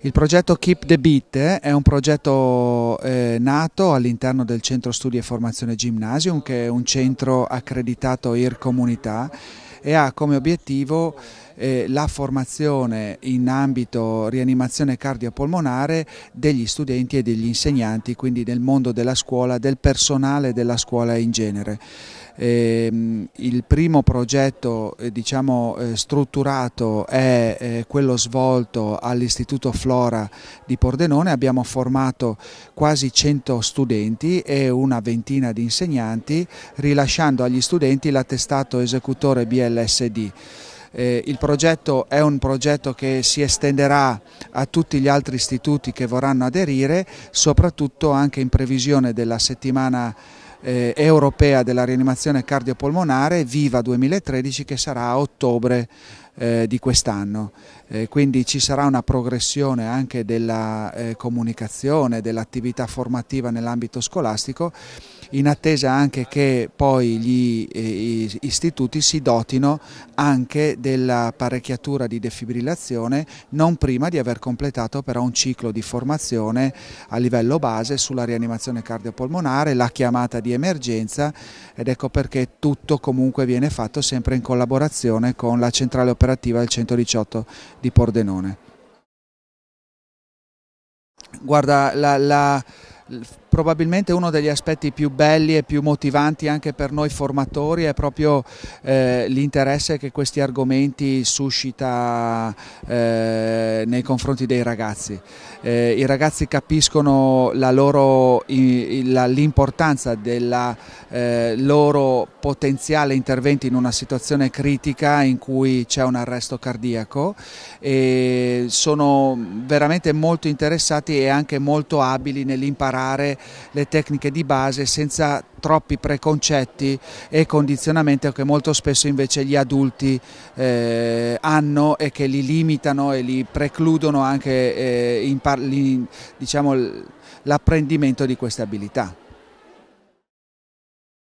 Il progetto Keep the Beat eh, è un progetto eh, nato all'interno del Centro Studi e Formazione Gymnasium, che è un centro accreditato IR Comunità e ha come obiettivo eh, la formazione in ambito rianimazione cardiopolmonare degli studenti e degli insegnanti, quindi del mondo della scuola, del personale della scuola in genere. Ehm, il primo progetto eh, diciamo, eh, strutturato è eh, quello svolto all'Istituto Flora di Pordenone, abbiamo formato quasi 100 studenti e una ventina di insegnanti rilasciando agli studenti l'attestato esecutore BLSD. Eh, il progetto è un progetto che si estenderà a tutti gli altri istituti che vorranno aderire, soprattutto anche in previsione della settimana eh, europea della rianimazione cardiopolmonare Viva 2013 che sarà a ottobre eh, di quest'anno. Eh, quindi ci sarà una progressione anche della eh, comunicazione, dell'attività formativa nell'ambito scolastico, in attesa anche che poi gli eh, istituti si dotino anche dell'apparecchiatura di defibrillazione, non prima di aver completato però un ciclo di formazione a livello base sulla rianimazione cardiopolmonare, la chiamata di emergenza ed ecco perché tutto comunque viene fatto sempre in collaborazione con la centrale operativa operativa del 118 di Pordenone. Guarda, la, la probabilmente uno degli aspetti più belli e più motivanti anche per noi formatori è proprio eh, l'interesse che questi argomenti suscita eh, nei confronti dei ragazzi. Eh, I ragazzi capiscono l'importanza della eh, loro potenziale intervento in una situazione critica in cui c'è un arresto cardiaco e sono veramente molto interessati e anche molto abili nell'imparare le tecniche di base senza troppi preconcetti e condizionamenti che molto spesso invece gli adulti eh, hanno e che li limitano e li precludono anche eh, in, diciamo, l'apprendimento di queste abilità.